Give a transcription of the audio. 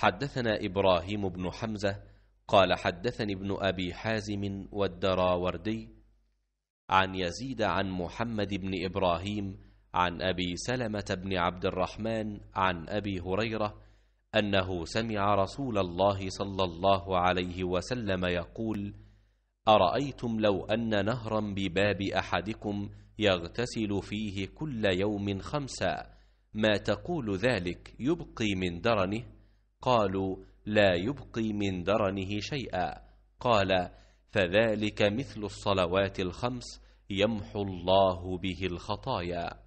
حدثنا إبراهيم بن حمزة قال حدثني ابن أبي حازم والدراوردي عن يزيد عن محمد بن إبراهيم عن أبي سلمة بن عبد الرحمن عن أبي هريرة أنه سمع رسول الله صلى الله عليه وسلم يقول أرأيتم لو أن نهرا بباب أحدكم يغتسل فيه كل يوم خمسا ما تقول ذلك يبقي من درنه قالوا لا يبقي من درنه شيئا قال فذلك مثل الصلوات الخمس يمحو الله به الخطايا